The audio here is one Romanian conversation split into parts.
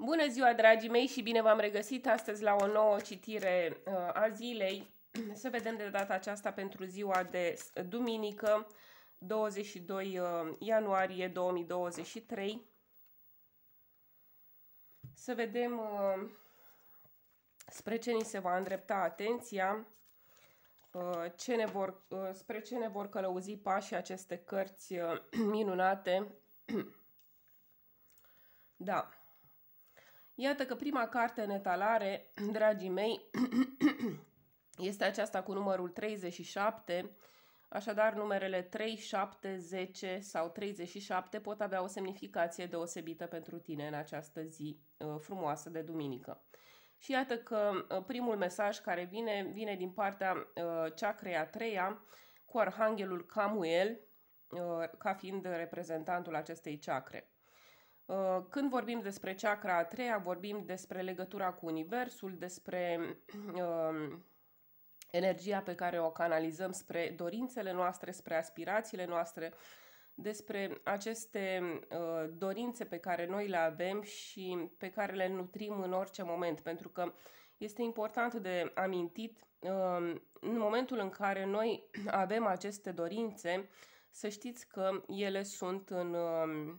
Bună ziua, dragii mei, și bine v-am regăsit astăzi la o nouă citire uh, a zilei. Să vedem de data aceasta pentru ziua de duminică, 22 uh, ianuarie 2023. Să vedem uh, spre ce ni se va îndrepta atenția, ce ne vor, spre ce ne vor călăuzi pașii aceste cărți minunate. Da. Iată că prima carte în etalare, dragii mei, este aceasta cu numărul 37, așadar numerele 3, 7, 10 sau 37 pot avea o semnificație deosebită pentru tine în această zi uh, frumoasă de duminică. Și iată că uh, primul mesaj care vine, vine din partea uh, ceacrei a treia cu arhanghelul Camuel, ca fiind reprezentantul acestei ceacre. Uh, când vorbim despre chakra a treia, vorbim despre legătura cu Universul, despre um, energia pe care o canalizăm spre dorințele noastre, spre aspirațiile noastre, despre aceste uh, dorințe pe care noi le avem și pe care le nutrim în orice moment, pentru că este important de amintit um, în momentul în care noi avem aceste dorințe, să știți că ele sunt în uh,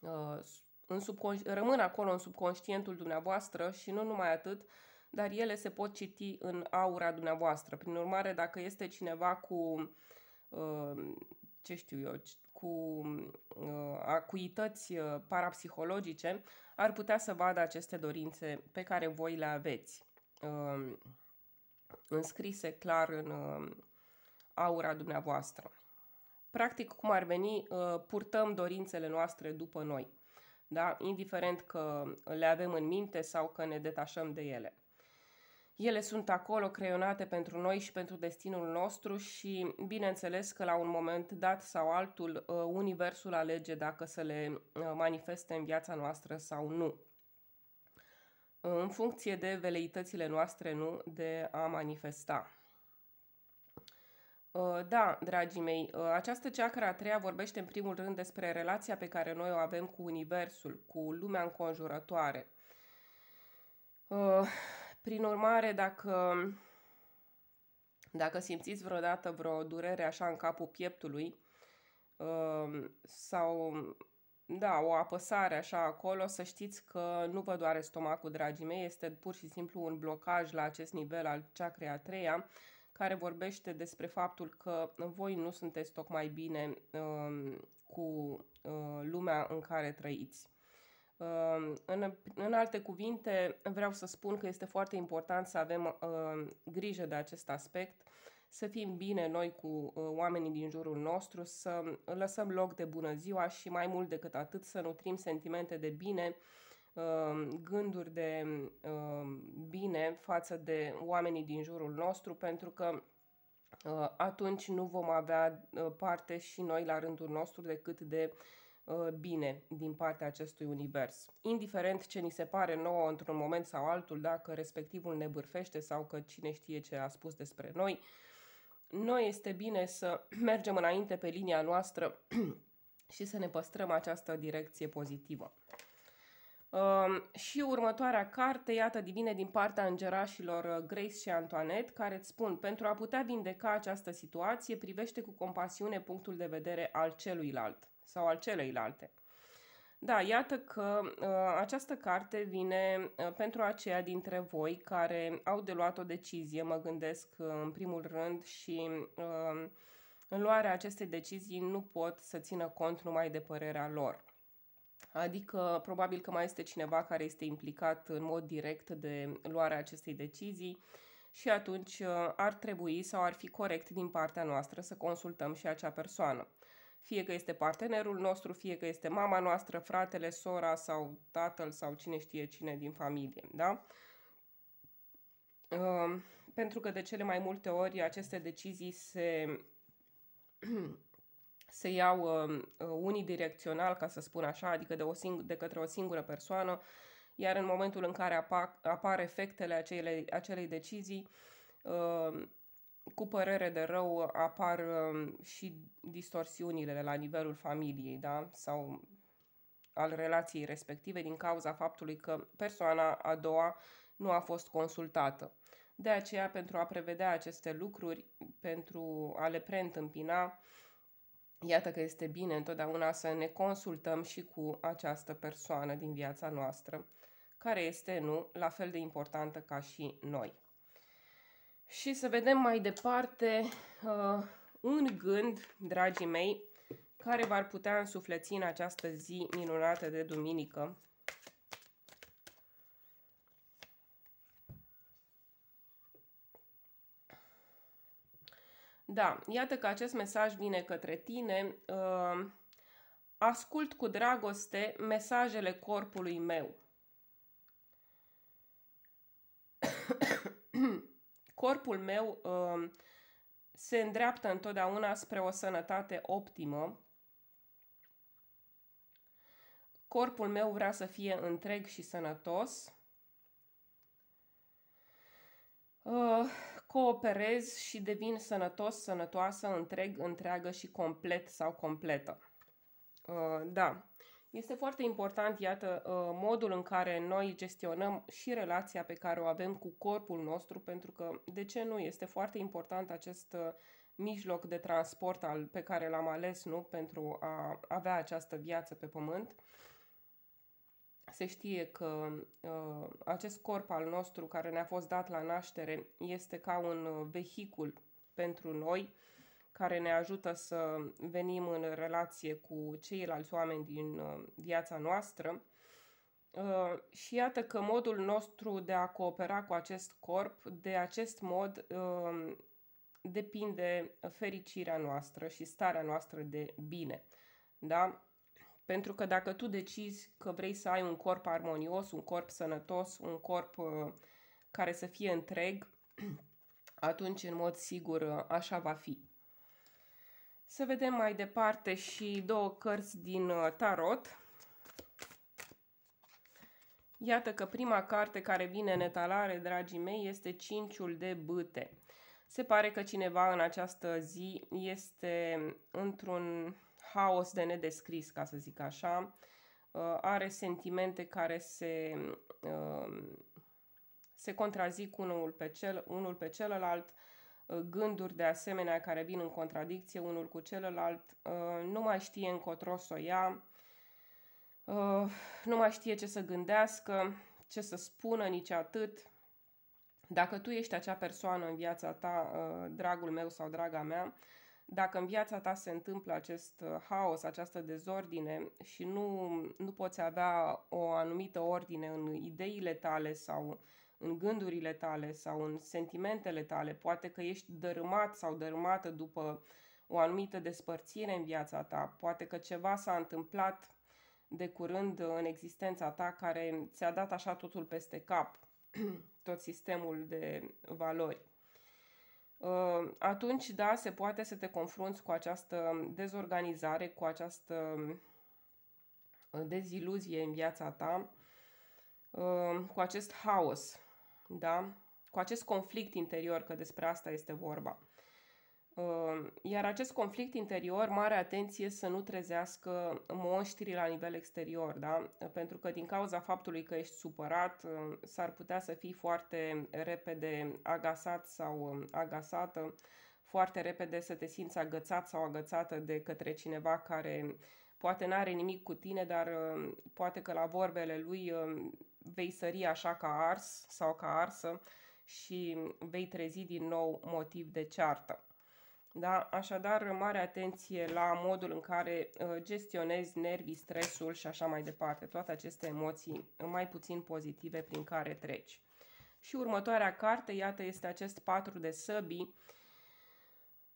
Uh, în subcon- rămân acolo în subconștientul dumneavoastră și nu numai atât, dar ele se pot citi în aura dumneavoastră. Prin urmare, dacă este cineva cu, uh, ce știu eu, cu uh, acuități parapsihologice, ar putea să vadă aceste dorințe pe care voi le aveți înscrise clar în aura dumneavoastră. Practic, cum ar veni, uh, purtăm dorințele noastre după noi, da? indiferent că le avem în minte sau că ne detașăm de ele. Ele sunt acolo creionate pentru noi și pentru destinul nostru și bineînțeles că la un moment dat sau altul uh, universul alege dacă să le uh, manifeste în viața noastră sau nu. În funcție de veleitățile noastre, nu, de a manifesta. Ă, da, dragii mei, ă, această chakra a treia vorbește în primul rând despre relația pe care noi o avem cu Universul, cu lumea înconjurătoare. Ă, prin urmare, dacă, dacă simțiți vreodată vreo durere așa în capul pieptului sau da, o apăsare așa acolo, să știți că nu vă doare stomacul, dragii mei, este pur și simplu un blocaj la acest nivel al chakrei a treia, care vorbește despre faptul că voi nu sunteți tocmai bine uh, cu uh, lumea în care trăiți. Uh, în, în alte cuvinte, vreau să spun că este foarte important să avem uh, grijă de acest aspect, să fim bine noi cu uh, oamenii din jurul nostru, să lăsăm loc de bună ziua și mai mult decât atât să nutrim sentimente de bine uh, Um, gânduri de um, bine față de oamenii din jurul nostru, pentru că uh, atunci nu vom avea uh, parte și noi la rândul nostru decât de uh, bine din partea acestui univers. Indiferent ce ni se pare nouă într-un moment sau altul, dacă respectivul ne bârfește sau că cine știe ce a spus despre noi, noi este bine să mergem înainte pe linia noastră și să ne păstrăm această direcție pozitivă. Uh, și următoarea carte, iată, divine din partea îngerașilor uh, Grace și Antoinette, care îți spun, pentru a putea vindeca această situație, privește cu compasiune punctul de vedere al celuilalt sau al celeilalte. Da, iată că uh, această carte vine uh, pentru aceia dintre voi care au de luat o decizie, mă gândesc uh, în primul rând și uh, în luarea acestei decizii nu pot să țină cont numai de părerea lor. Adică probabil că mai este cineva care este implicat în mod direct de luarea acestei decizii și atunci uh, ar trebui sau ar fi corect din partea noastră să consultăm și acea persoană. Fie că este partenerul nostru, fie că este mama noastră, fratele, sora sau tatăl sau cine știe cine din familie. Da? Uh, pentru că de cele mai multe ori aceste decizii se se iau um, uh, unidirecțional, ca să spun așa, adică de, o sing- de către o singură persoană, iar în momentul în care apar, apar efectele acele, acelei decizii, uh, cu părere de rău apar uh, și distorsiunile la nivelul familiei da? sau al relației respective din cauza faptului că persoana a doua nu a fost consultată. De aceea, pentru a prevedea aceste lucruri, pentru a le preîntâmpina, uh, Iată că este bine întotdeauna să ne consultăm și cu această persoană din viața noastră, care este, nu, la fel de importantă ca și noi. Și să vedem mai departe uh, un gând, dragii mei, care v-ar putea însufleți în această zi minunată de duminică, Da, iată că acest mesaj vine către tine. Uh, ascult cu dragoste mesajele corpului meu. Corpul meu uh, se îndreaptă întotdeauna spre o sănătate optimă. Corpul meu vrea să fie întreg și sănătos. Uh, cooperez și devin sănătos, sănătoasă, întreg, întreagă și complet sau completă. Uh, da, este foarte important, iată, uh, modul în care noi gestionăm și relația pe care o avem cu corpul nostru, pentru că, de ce nu, este foarte important acest uh, mijloc de transport al, pe care l-am ales, nu, pentru a avea această viață pe pământ se știe că uh, acest corp al nostru care ne-a fost dat la naștere este ca un uh, vehicul pentru noi care ne ajută să venim în relație cu ceilalți oameni din uh, viața noastră. Uh, și iată că modul nostru de a coopera cu acest corp, de acest mod, uh, depinde fericirea noastră și starea noastră de bine. Da? Pentru că dacă tu decizi că vrei să ai un corp armonios, un corp sănătos, un corp uh, care să fie întreg, atunci în mod sigur uh, așa va fi. Să vedem mai departe și două cărți din uh, tarot. Iată că prima carte care vine în etalare, dragii mei, este Cinciul de bâte. Se pare că cineva în această zi este într-un haos de nedescris, ca să zic așa, uh, are sentimente care se, um, se contrazic unul pe, cel, unul pe celălalt, uh, gânduri de asemenea care vin în contradicție unul cu celălalt, uh, nu mai știe încotro să o ia, nu mai știe ce să gândească, ce să spună, nici atât. Dacă tu ești acea persoană în viața ta, dragul meu sau draga mea, dacă în viața ta se întâmplă acest uh, haos, această dezordine și nu, nu poți avea o anumită ordine în ideile tale sau în gândurile tale sau în sentimentele tale, poate că ești dărâmat sau dărâmată după o anumită despărțire în viața ta, poate că ceva s-a întâmplat de curând uh, în existența ta care ți-a dat așa totul peste cap, tot sistemul de valori. Ă, atunci, da, se poate să te confrunți cu această dezorganizare, cu această ă, deziluzie în viața ta, ă, cu acest haos, da? cu acest conflict interior, că despre asta este vorba. Ehm, iar acest conflict interior, mare atenție să nu trezească monștrii la nivel exterior, da? pentru că din cauza faptului că ești supărat, ehm, s-ar putea să fii foarte repede agasat sau ehm, agasată, foarte repede să te simți agățat sau agățată de către cineva care poate n-are nimic cu tine, dar poate că la vorbele lui vei sări așa ca ars sau ca arsă și vei trezi din nou motiv de ceartă. Da? Așadar, mare atenție la modul în care uh, gestionezi nervii, stresul și așa mai departe, toate aceste emoții uh, mai puțin pozitive prin care treci. Și următoarea carte, iată, este acest patru de săbi,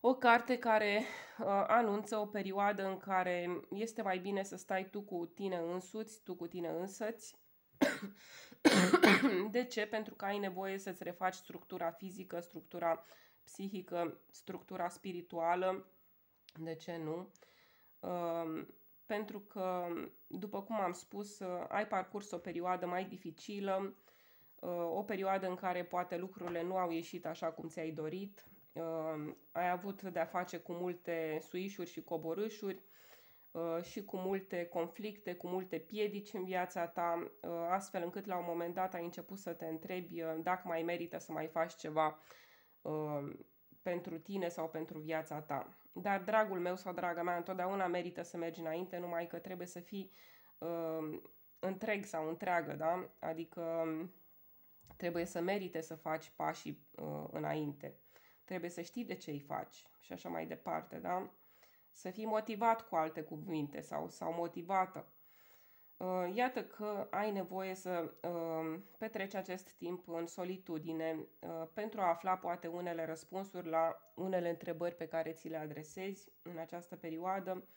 o carte care uh, anunță o perioadă în care este mai bine să stai tu cu tine însuți, tu cu tine însăți. de ce? Pentru că ai nevoie să-ți refaci structura fizică, structura psihică, structura spirituală, de ce nu? Um, pentru că, după cum am spus, uh, ai parcurs o perioadă mai dificilă, uh, o perioadă în care poate lucrurile nu au ieșit așa cum ți-ai dorit, um, ai avut de-a face cu multe suișuri și coborâșuri uh, și cu multe conflicte, cu multe piedici în viața ta, astfel încât la un moment dat ai început să te întrebi dacă mai merită să mai faci ceva uh, pentru tine sau pentru viața ta. Dar, dragul meu sau draga mea, întotdeauna merită să mergi înainte, numai că trebuie să fii uh, întreg sau întreagă, da? Adică um, trebuie să merite să faci pașii uh, înainte. Trebuie să știi de ce îi faci și așa mai departe, da? Să fii motivat cu alte cuvinte sau, sau motivată. Uh, iată că ai nevoie să uh, petreci acest timp în solitudine uh, pentru a afla poate unele răspunsuri la unele întrebări pe care ți le adresezi în această perioadă.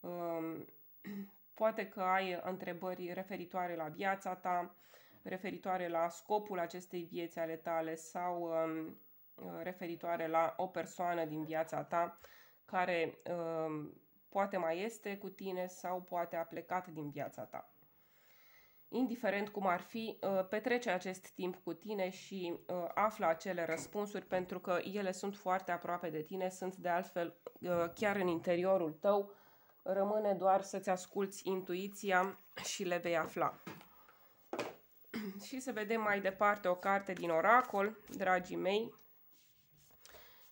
Um, poate că ai întrebări referitoare la viața ta, referitoare la scopul acestei vieți ale tale sau um, referitoare la o persoană din viața ta care um, poate mai este cu tine sau poate a plecat din viața ta. Indiferent cum ar fi, uh, petrece acest timp cu tine și uh, află acele răspunsuri pentru că ele sunt foarte aproape de tine, sunt de altfel uh, chiar în interiorul tău. Rămâne doar să-ți asculți intuiția și le vei afla. și să vedem mai departe o carte din oracol, dragii mei.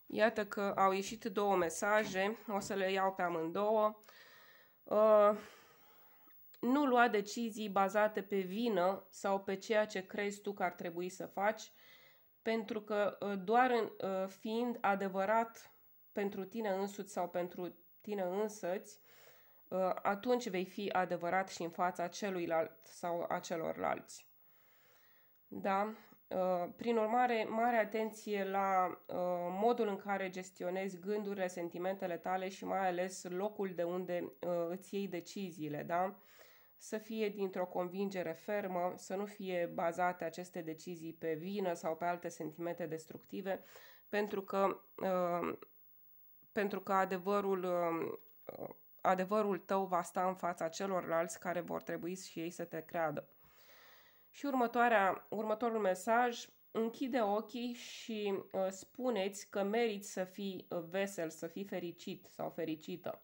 Iată că au ieșit două mesaje, o să le iau pe amândouă. Uh, nu lua decizii bazate pe vină sau pe ceea ce crezi tu că ar trebui să faci, pentru că uh, doar în, uh, fiind adevărat pentru tine însuți sau pentru tine însăți, uh, atunci vei fi adevărat și în fața celuilalt sau a celorlalți. Da? Uh, prin urmare, mare atenție la uh, modul în care gestionezi gândurile, sentimentele tale și mai ales locul de unde uh, îți iei deciziile, da? Să fie dintr-o convingere fermă, să nu fie bazate aceste decizii pe vină sau pe alte sentimente destructive, pentru că, pentru că adevărul, adevărul tău va sta în fața celorlalți care vor trebui și ei să te creadă. Și următoarea, următorul mesaj, închide ochii și uh, spuneți că meriți să fii uh, vesel, să fii fericit sau fericită.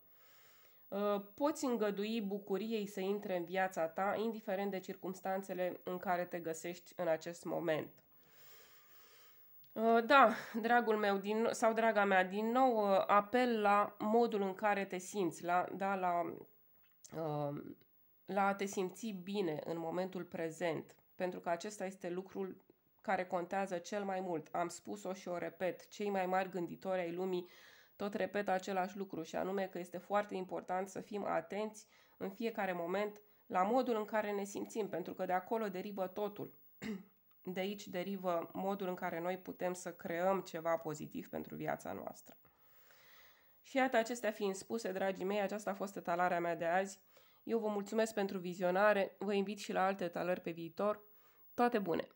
Uh, poți îngădui bucuriei să intre în viața ta, indiferent de circumstanțele în care te găsești în acest moment. Uh, da, dragul meu din, sau draga mea, din nou uh, apel la modul în care te simți, la, da, la, la a te simți bine în momentul prezent pentru că acesta este lucrul care contează cel mai mult. Am spus-o și o repet, cei mai mari gânditori ai lumii tot repet același lucru și anume că este foarte important să fim atenți în fiecare moment la modul în care ne simțim, pentru că de acolo derivă totul. De aici derivă modul în care noi putem să creăm ceva pozitiv pentru viața noastră. Și iată, acestea fiind spuse, dragii mei, aceasta a fost etalarea mea de azi. Eu vă mulțumesc pentru vizionare, vă invit și la alte talări pe viitor. Toate bune!